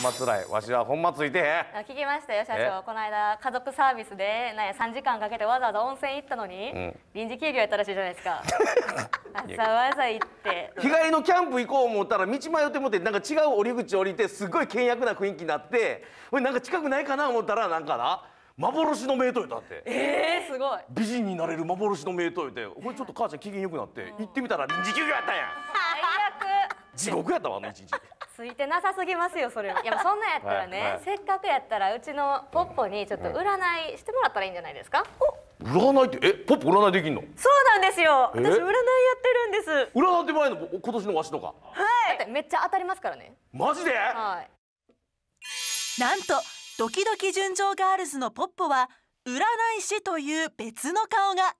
松んわしは本松いてへん聞きましたよ社長この間家族サービスでなんや3時間かけてわざわざ温泉行ったのに、うん、臨時休業やったらしいじゃないですか わざわざ行って日帰りのキャンプ行こう思ったら道迷って思ってなんか違う折り口降りてすごい険悪な雰囲気になってれなんか近くないかな思ったらなんかな幻の名湯だってえー、すごい美人になれる幻の名湯でこれちょっと母ちゃん機嫌よくなって、行ってみたら臨時休業やったんや最悪地獄やったわあの一日ついてなさすぎますよそれは。いやそんなんやったらね、はいはい、せっかくやったらうちのポッポにちょっと占いしてもらったらいいんじゃないですか。うん、占いってえポッポ占いできんの？そうなんですよ。私占いやってるんです。占って前の今年のわしとか。はい。だってめっちゃ当たりますからね。マジで？はい。なんとドキドキ純情ガールズのポッポは占い師という別の顔が。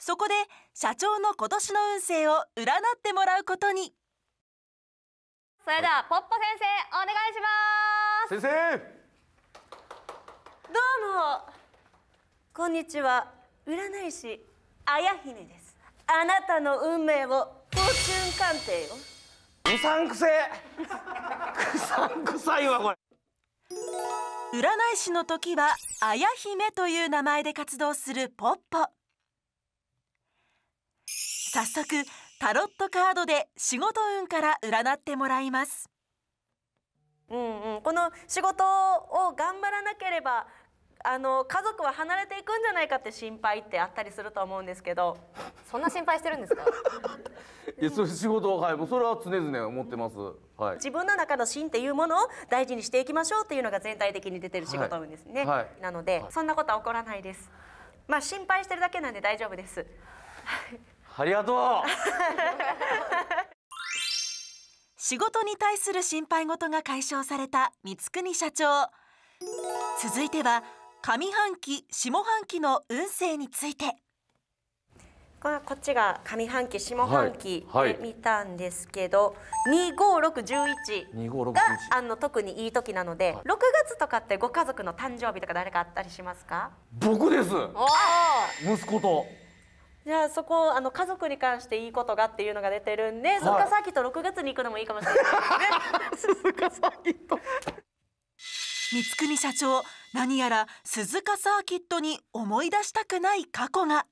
そこで社長の今年の運勢を占ってもらうことに。それではポッポ先生お願いします先生どうもこんにちは占い師あやひですあなたの運命をフォーチュン鑑定をうさんくせくさんくさいわこれ占い師の時はあやひという名前で活動するポッポ早速タロットカードで仕事運から占ってもらいますうんうん、この仕事を頑張らなければあの家族は離れていくんじゃないかって心配ってあったりすると思うんですけどそんな心配してるんですかいやそれ仕事は、はい、もうそれは常々思ってます、はい、自分の中の芯っていうものを大事にしていきましょうっていうのが全体的に出てる仕事運ですね、はいなので、そんなことは起こらないですまあ心配してるだけなんで大丈夫ですはい。ありがとう仕事に対する心配事が解消された三國社長続いては上半期下半期の運勢についてこっちが上半期下半期で見たんですけど、25611があの特にいい時なので6月とかってご家族の誕生日とか誰かあったりしますか僕です息子とじゃあそこあの家族に関していいことがっていうのが出てるんで、はい、鈴鹿サーキット6月に行くのもいいかもしれないですね鈴鹿サーキット三國社長何やら鈴鹿サーキットに思い出したくない過去が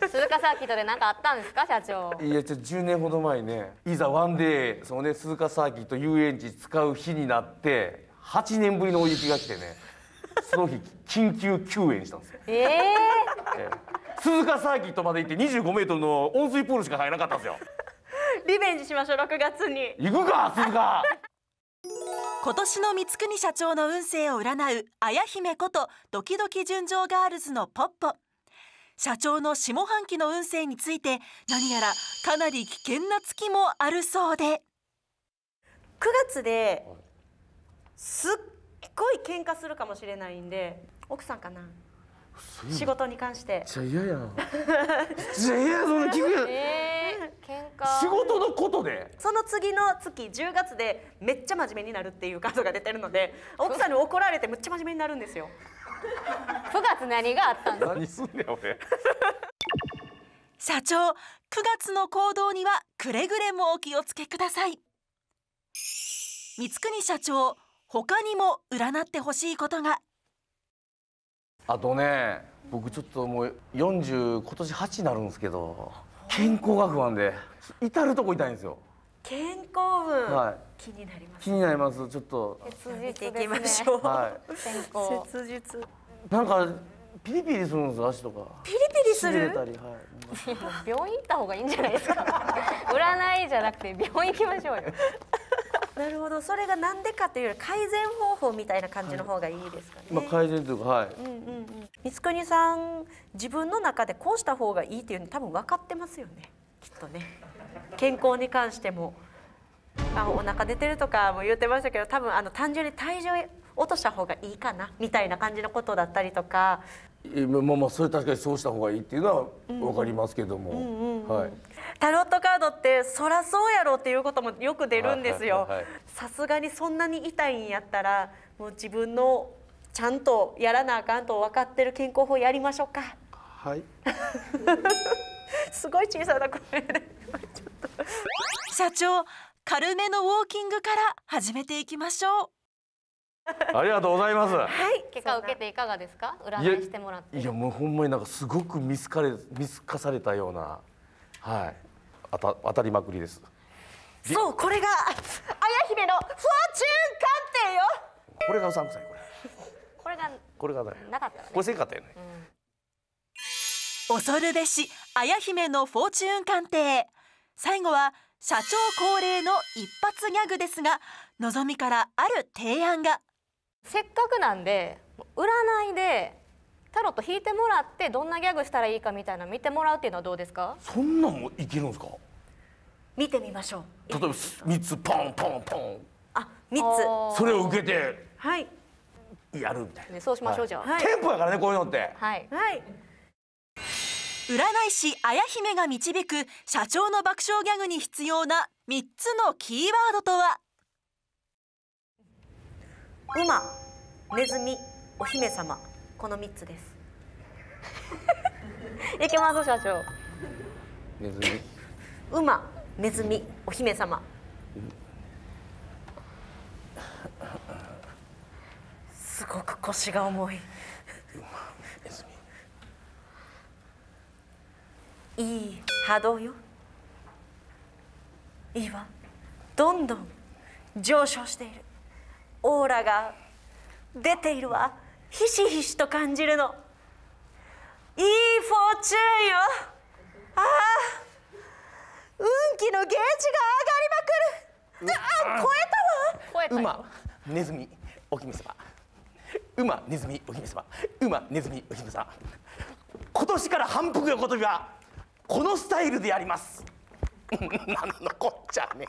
鈴鹿サーキットで何かあったんですか社長いやちょ10年ほど前ねいざワンデーそのね鈴鹿サーキット遊園地使う日になって8年ぶりの大雪が来てねその日緊急休園したんですよえー、ええ鈴鹿サーキットまで行って25メートルの温水プールしか入らなかったんですよリベンジしましょう6月に行くか鈴鹿 今年の三國社長の運勢を占う綾姫ことドキドキ純情ガールズのポッポ社長の下半期の運勢について何やらかなり危険な月もあるそうで9月ですっごい喧嘩するかもしれないんで奥さんかな仕事に関してじゃ嫌やん じゃ嫌やそんな聞くやん、えー、喧嘩仕事のことでその次の月10月でめっちゃ真面目になるっていうカードが出てるので奥さんに怒られてめっちゃ真面目になるんですよ9月何があったんだ何すんねん俺 社長9月の行動にはくれぐれもお気をつけください光国社長他にも占ってほしいことがあとね僕ちょっともう40今年8になるんですけど健康が不安で至るとこ痛いんですよ健康運、はい、気になります、ね、気になりますちょっと切実いきましょう、はい、健切実なんかピリピリするんです足とかピリピリする、はい、病院行った方がいいんじゃないですか 占いじゃなくて病院行きましょうよなるほどそれが何でかというより改善方法みたいな感じの方がいいですかね、はい、まあ、改善というかはい、うんうんうん、光圀さん自分の中でこうした方がいいっていうの多分分かってますよねきっとね健康に関してもあお腹出てるとかも言ってましたけど多分あの単純に体重落とした方がいいかなみたいな感じのことだったりとかまあまあそれ確かにそうした方がいいっていうのは分かりますけども、はい。タロットカードってそらそうやろっていうこともよく出るんですよさすがにそんなに痛いんやったらもう自分のちゃんとやらなあかんと分かってる健康法やりましょうかはい すごい小さな声で社長軽めのウォーキングから始めていきましょうありがとうございます。はい、結果受けていかがですか？占いしてもらって。いやもうほんまになんかすごく見つかれ見透かされたようなはい、あた当たりまくりですそうこれが綾姫のフォーチューン鑑定よこれがうさんくさいこれこれがこれがなかった、ね、これせんかったよね、うん、恐るべし綾姫のフォーチューン鑑定最後は社長恒例の一発ギャグですがのぞみからある提案がせっかくなんで占いでタロット引いてもらってどんなギャグしたらいいかみたいな見てもらうっていうのはどうですかそんなんもいけるんですか見てみましょう例えば3つポンポンポンあ3つそれを受けてはいやるみたいな、ね、そうしましょう、じゃあ、はい、テンポやからねこういうのってはい、はい、占い師綾姫が導く社長の爆笑ギャグに必要な3つのキーワードとは馬ネズミお姫様この三つです行きます社長ネズミ馬ネズミお姫様すごく腰が重いいい波動よいいわどんどん上昇しているオーラが出ているわひしひしと感じるのいいフォーチューンよああ運気のゲージが上がりまくるああ超えたわ超え馬ネズミお姫様馬ネズミお姫様馬ネズミお姫様今年から反復横跳びはこのスタイルでやります なんのこっちゃね